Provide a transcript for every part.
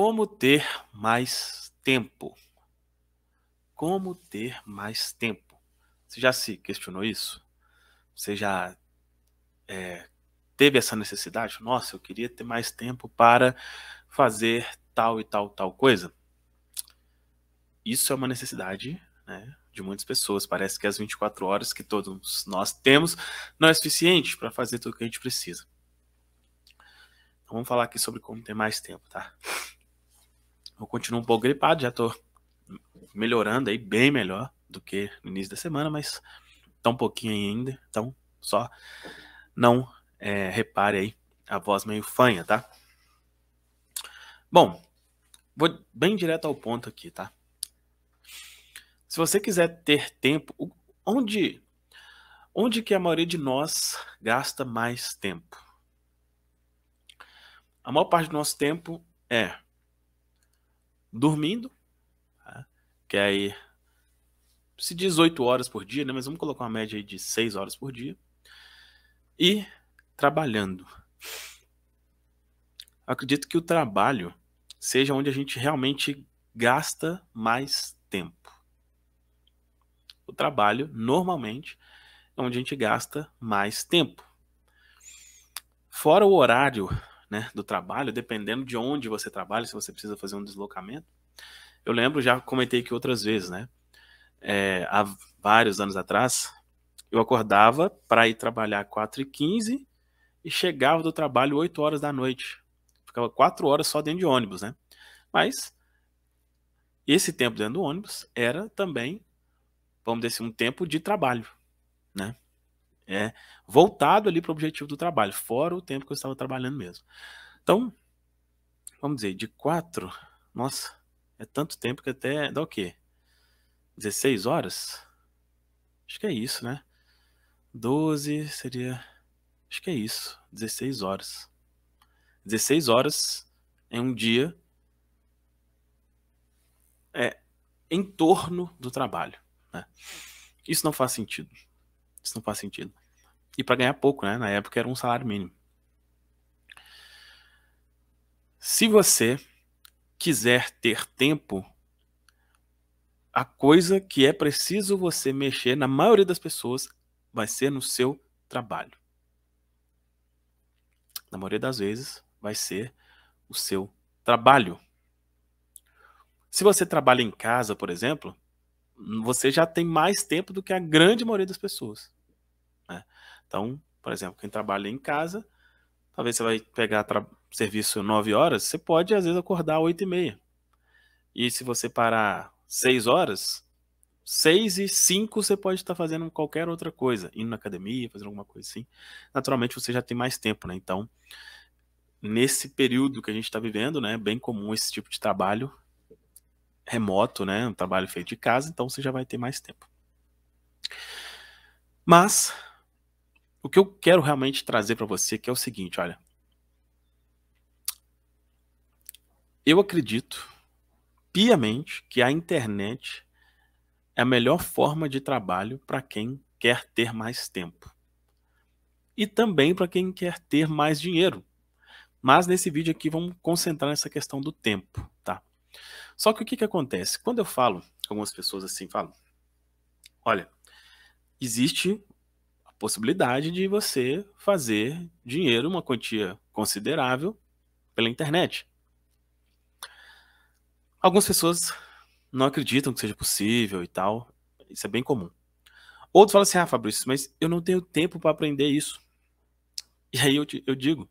Como ter mais tempo? Como ter mais tempo? Você já se questionou isso? Você já é, teve essa necessidade? Nossa, eu queria ter mais tempo para fazer tal e tal, tal coisa. Isso é uma necessidade né, de muitas pessoas. Parece que as 24 horas que todos nós temos não é suficiente para fazer tudo o que a gente precisa. Então vamos falar aqui sobre como ter mais tempo, tá? Eu continuo um pouco gripado, já tô melhorando aí, bem melhor do que no início da semana, mas tá um pouquinho ainda, então só não é, repare aí a voz meio fanha, tá? Bom, vou bem direto ao ponto aqui, tá? Se você quiser ter tempo, onde onde que a maioria de nós gasta mais tempo? A maior parte do nosso tempo é dormindo, tá? que é aí se diz 8 horas por dia, né? mas vamos colocar uma média aí de 6 horas por dia, e trabalhando. acredito que o trabalho seja onde a gente realmente gasta mais tempo. O trabalho, normalmente, é onde a gente gasta mais tempo. Fora o horário né, do trabalho, dependendo de onde você trabalha, se você precisa fazer um deslocamento. Eu lembro, já comentei aqui outras vezes, né? É, há vários anos atrás, eu acordava para ir trabalhar 4h15 e chegava do trabalho 8 horas da noite. Ficava 4 horas só dentro de ônibus, né? Mas esse tempo dentro do ônibus era também, vamos dizer assim, um tempo de trabalho, né? É, voltado ali para o objetivo do trabalho, fora o tempo que eu estava trabalhando mesmo. Então, vamos dizer, de quatro, nossa, é tanto tempo que até dá o quê? 16 horas? Acho que é isso, né? 12 seria. Acho que é isso. 16 horas. 16 horas em um dia. É em torno do trabalho. Né? Isso não faz sentido. Isso não faz sentido. E para ganhar pouco, né? Na época era um salário mínimo. Se você quiser ter tempo, a coisa que é preciso você mexer, na maioria das pessoas, vai ser no seu trabalho. Na maioria das vezes, vai ser o seu trabalho. Se você trabalha em casa, por exemplo, você já tem mais tempo do que a grande maioria das pessoas. Então, por exemplo, quem trabalha em casa, talvez você vai pegar serviço 9 horas, você pode às vezes acordar 8 e meia. E se você parar 6 horas, 6 e 5 você pode estar fazendo qualquer outra coisa, indo na academia, fazendo alguma coisa assim. Naturalmente você já tem mais tempo, né? Então, nesse período que a gente está vivendo, né, é bem comum esse tipo de trabalho remoto, né, um trabalho feito de casa, então você já vai ter mais tempo. Mas o que eu quero realmente trazer para você que é o seguinte, olha. Eu acredito piamente que a internet é a melhor forma de trabalho para quem quer ter mais tempo. E também para quem quer ter mais dinheiro. Mas nesse vídeo aqui vamos concentrar nessa questão do tempo, tá? Só que o que, que acontece? Quando eu falo, algumas pessoas assim falam, olha, existe possibilidade de você fazer dinheiro, uma quantia considerável, pela internet. Algumas pessoas não acreditam que seja possível e tal. Isso é bem comum. Outros falam assim: ah, Fabrício, mas eu não tenho tempo para aprender isso. E aí eu, te, eu digo: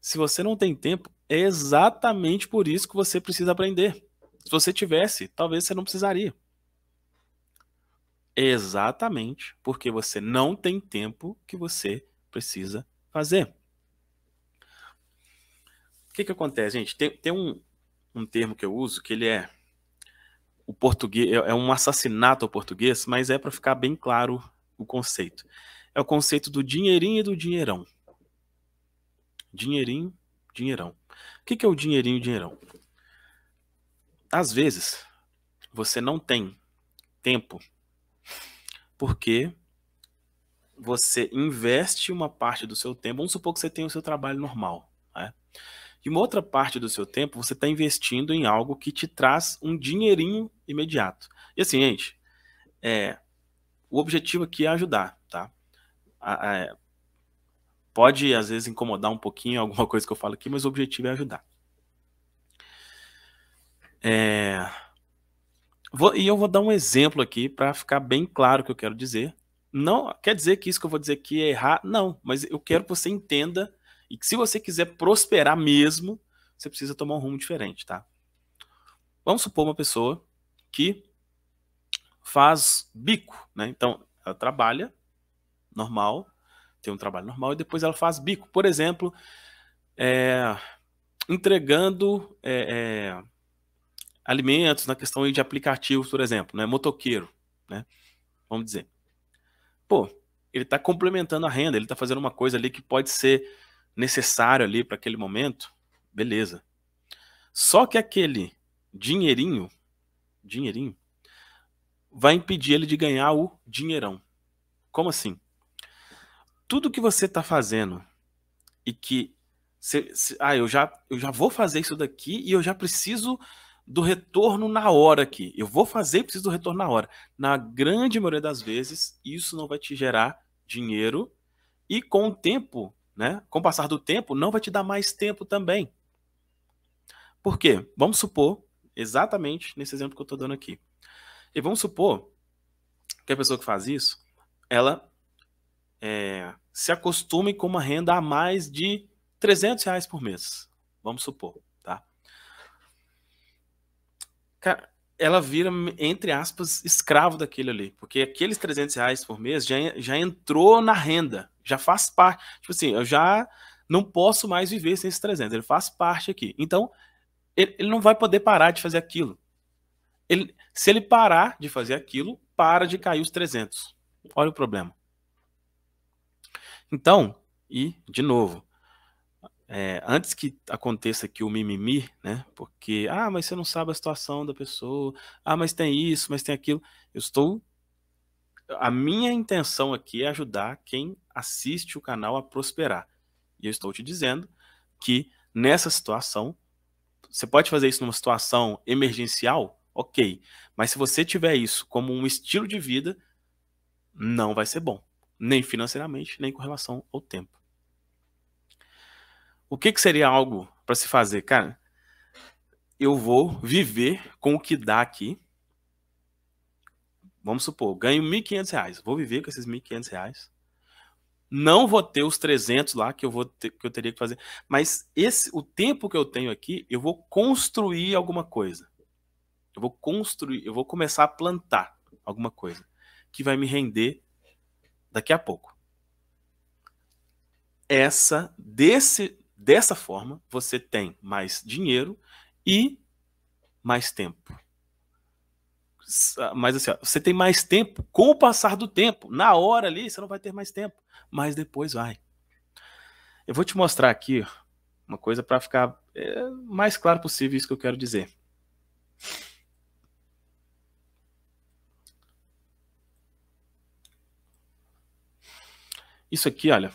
se você não tem tempo, é exatamente por isso que você precisa aprender. Se você tivesse, talvez você não precisaria. Exatamente, porque você não tem tempo que você precisa fazer. O que, que acontece, gente? Tem, tem um, um termo que eu uso que ele é o português é, é um assassinato ao português, mas é para ficar bem claro o conceito. É o conceito do dinheirinho e do dinheirão. Dinheirinho, dinheirão. O que, que é o dinheirinho e dinheirão? Às vezes, você não tem tempo porque você investe uma parte do seu tempo. Vamos supor que você tem o seu trabalho normal, né? E uma outra parte do seu tempo você está investindo em algo que te traz um dinheirinho imediato. E assim, gente, é, o objetivo aqui é ajudar, tá? É, pode às vezes incomodar um pouquinho alguma coisa que eu falo aqui, mas o objetivo é ajudar. É, Vou, e eu vou dar um exemplo aqui para ficar bem claro o que eu quero dizer. Não quer dizer que isso que eu vou dizer aqui é errar, não, mas eu quero que você entenda e que se você quiser prosperar mesmo, você precisa tomar um rumo diferente, tá? Vamos supor uma pessoa que faz bico, né? Então, ela trabalha normal, tem um trabalho normal e depois ela faz bico. Por exemplo, é, entregando é, é, alimentos, na questão de aplicativos, por exemplo, né? Motoqueiro, né? Vamos dizer. Pô, ele está complementando a renda, ele está fazendo uma coisa ali que pode ser necessário ali para aquele momento, beleza. Só que aquele dinheirinho, dinheirinho, vai impedir ele de ganhar o dinheirão. Como assim? Tudo que você está fazendo e que ah, eu já, eu já vou fazer isso daqui e eu já preciso do retorno na hora aqui. Eu vou fazer e preciso do retorno na hora. Na grande maioria das vezes, isso não vai te gerar dinheiro e com o tempo, né, com o passar do tempo, não vai te dar mais tempo também. Por quê? Vamos supor, exatamente nesse exemplo que eu estou dando aqui. E vamos supor que a pessoa que faz isso, ela é, se acostume com uma renda a mais de 300 reais por mês. Vamos supor cara, ela vira, entre aspas, escravo daquele ali. Porque aqueles 300 reais por mês já, já entrou na renda, já faz parte. Tipo assim, eu já não posso mais viver sem esses 300, ele faz parte aqui. Então, ele, ele não vai poder parar de fazer aquilo. Ele, se ele parar de fazer aquilo, para de cair os 300. Olha o problema. Então, e de novo, é, antes que aconteça aqui o mimimi, né? Porque, ah, mas você não sabe a situação da pessoa, ah, mas tem isso, mas tem aquilo. Eu estou. A minha intenção aqui é ajudar quem assiste o canal a prosperar. E eu estou te dizendo que nessa situação, você pode fazer isso numa situação emergencial, ok. Mas se você tiver isso como um estilo de vida, não vai ser bom. Nem financeiramente, nem com relação ao tempo. O que, que seria algo para se fazer? Cara, eu vou viver com o que dá aqui. Vamos supor, ganho R$ 1.500. Vou viver com esses R$ 1.500. Não vou ter os 300 lá que eu, vou ter, que eu teria que fazer. Mas esse, o tempo que eu tenho aqui, eu vou construir alguma coisa. Eu vou construir, eu vou começar a plantar alguma coisa que vai me render daqui a pouco. Essa desse Dessa forma, você tem mais dinheiro e mais tempo. Ah, mas assim, ó, você tem mais tempo com o passar do tempo. Na hora ali, você não vai ter mais tempo, mas depois vai. Eu vou te mostrar aqui uma coisa para ficar é, mais claro possível isso que eu quero dizer. Isso aqui, olha,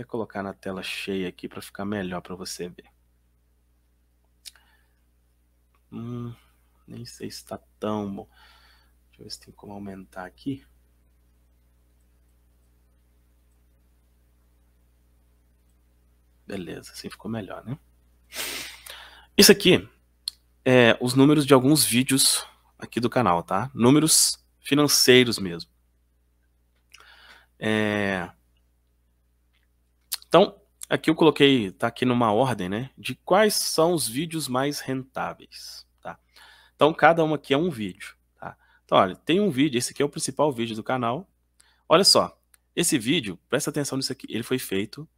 até colocar na tela cheia aqui para ficar melhor para você ver. Hum, nem sei se está tão bom. Deixa eu ver se tem como aumentar aqui. Beleza, assim ficou melhor, né? Isso aqui é os números de alguns vídeos aqui do canal, tá? Números financeiros mesmo. É, então, aqui eu coloquei, tá aqui numa ordem, né? De quais são os vídeos mais rentáveis, tá? Então, cada um aqui é um vídeo, tá? Então, olha, tem um vídeo, esse aqui é o principal vídeo do canal. Olha só, esse vídeo, presta atenção nisso aqui, ele foi feito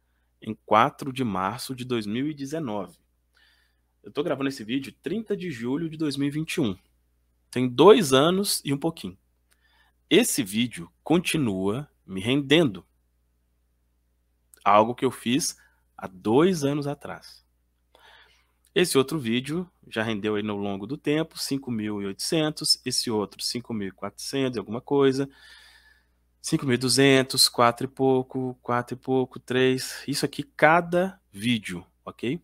em 4 de março de 2019. Eu estou gravando esse vídeo 30 de julho de 2021. Tem dois anos e um pouquinho. Esse vídeo continua me rendendo. Algo que eu fiz há dois anos atrás. Esse outro vídeo já rendeu aí no longo do tempo 5.800, esse outro 5.400 alguma coisa, 5.200, 4 e pouco, 4 e pouco, 3, isso aqui cada vídeo, ok?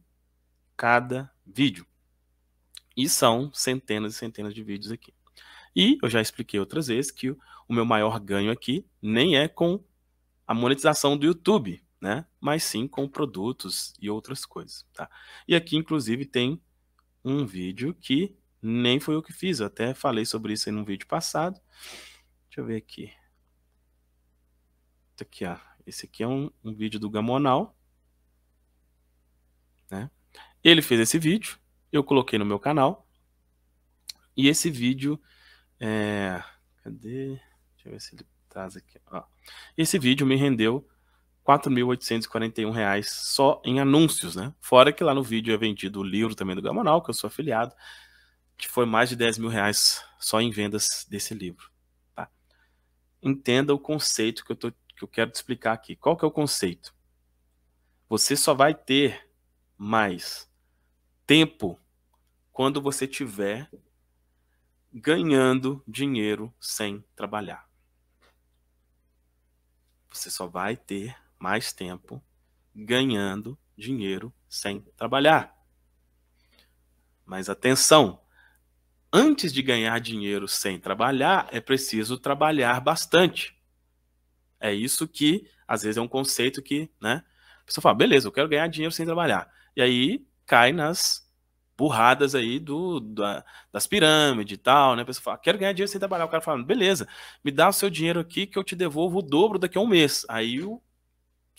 Cada vídeo. E são centenas e centenas de vídeos aqui. E eu já expliquei outras vezes que o meu maior ganho aqui nem é com a monetização do YouTube, né? Mas sim com produtos e outras coisas, tá? E aqui, inclusive, tem um vídeo que nem foi eu que fiz, eu até falei sobre isso em um vídeo passado. Deixa eu ver aqui. Tá aqui, ó. Esse aqui é um, um vídeo do Gamonal, né? Ele fez esse vídeo, eu coloquei no meu canal, e esse vídeo é... Cadê? Deixa eu ver se ele traz aqui. Ó. Esse vídeo me rendeu 4.841 reais só em anúncios, né? Fora que lá no vídeo é vendido o livro também do Gamonal, que eu sou afiliado, que foi mais de 10 mil reais só em vendas desse livro. Tá? Entenda o conceito que eu, tô, que eu quero te explicar aqui. Qual que é o conceito? Você só vai ter mais tempo quando você tiver ganhando dinheiro sem trabalhar. Você só vai ter mais tempo ganhando dinheiro sem trabalhar. Mas atenção, antes de ganhar dinheiro sem trabalhar, é preciso trabalhar bastante. É isso que, às vezes, é um conceito que, né? A pessoa fala, beleza, eu quero ganhar dinheiro sem trabalhar. E aí cai nas burradas aí do, da, das pirâmides e tal, né? A pessoa fala, quero ganhar dinheiro sem trabalhar. O cara fala, beleza, me dá o seu dinheiro aqui que eu te devolvo o dobro daqui a um mês. Aí o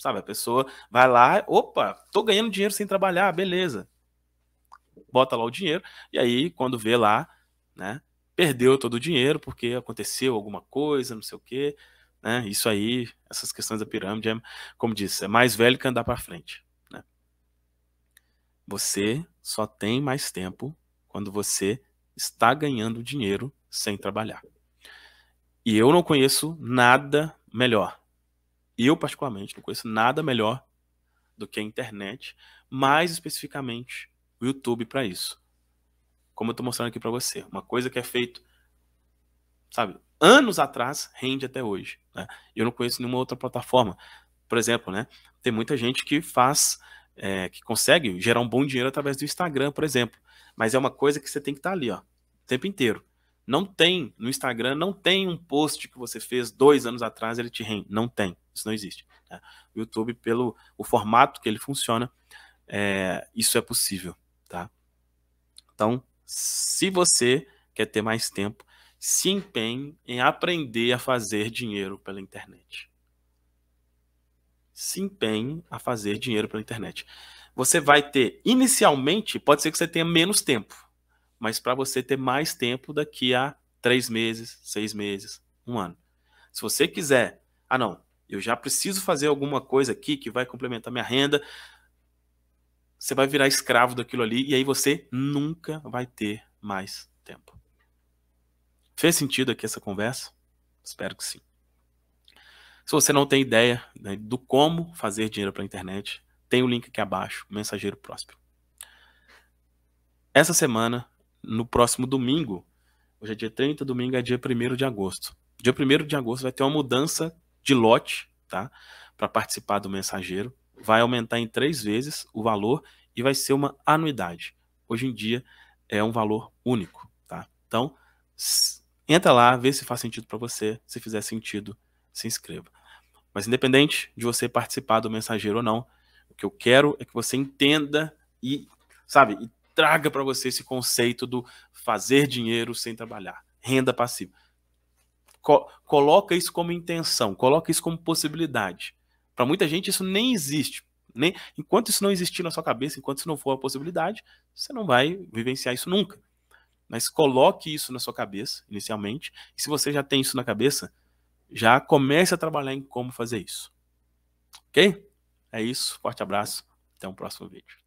Sabe, a pessoa vai lá, opa, tô ganhando dinheiro sem trabalhar, beleza. Bota lá o dinheiro, e aí quando vê lá, né, perdeu todo o dinheiro porque aconteceu alguma coisa, não sei o quê, né? Isso aí, essas questões da pirâmide, é, como disse, é mais velho que andar para frente, né? Você só tem mais tempo quando você está ganhando dinheiro sem trabalhar. E eu não conheço nada melhor eu particularmente não conheço nada melhor do que a internet, mais especificamente o YouTube para isso. Como eu estou mostrando aqui para você, uma coisa que é feito, sabe, anos atrás rende até hoje. Né? Eu não conheço nenhuma outra plataforma, por exemplo, né? Tem muita gente que faz, é, que consegue gerar um bom dinheiro através do Instagram, por exemplo. Mas é uma coisa que você tem que estar tá ali, ó, o tempo inteiro. Não tem, no Instagram, não tem um post que você fez dois anos atrás, ele te rende. Não tem, isso não existe. Né? O YouTube, pelo o formato que ele funciona, é, isso é possível. Tá? Então, se você quer ter mais tempo, se empenhe em aprender a fazer dinheiro pela internet. Se empenhe a fazer dinheiro pela internet. Você vai ter, inicialmente, pode ser que você tenha menos tempo mas para você ter mais tempo daqui a três meses, seis meses, um ano. Se você quiser, ah não, eu já preciso fazer alguma coisa aqui que vai complementar minha renda, você vai virar escravo daquilo ali e aí você nunca vai ter mais tempo. Fez sentido aqui essa conversa? Espero que sim. Se você não tem ideia né, do como fazer dinheiro pela internet, tem o link aqui abaixo, Mensageiro Próspero. Essa semana no próximo domingo, hoje é dia 30, domingo é dia 1 de agosto. Dia 1 de agosto vai ter uma mudança de lote, tá? Para participar do mensageiro. Vai aumentar em três vezes o valor e vai ser uma anuidade. Hoje em dia é um valor único, tá? Então, entra lá, vê se faz sentido para você. Se fizer sentido, se inscreva. Mas independente de você participar do mensageiro ou não, o que eu quero é que você entenda e, sabe, traga para você esse conceito do fazer dinheiro sem trabalhar, renda passiva. Co coloca isso como intenção, coloca isso como possibilidade. Para muita gente isso nem existe. Nem, enquanto isso não existir na sua cabeça, enquanto isso não for uma possibilidade, você não vai vivenciar isso nunca. Mas coloque isso na sua cabeça, inicialmente, e se você já tem isso na cabeça, já comece a trabalhar em como fazer isso. Ok? É isso, forte abraço, até o um próximo vídeo.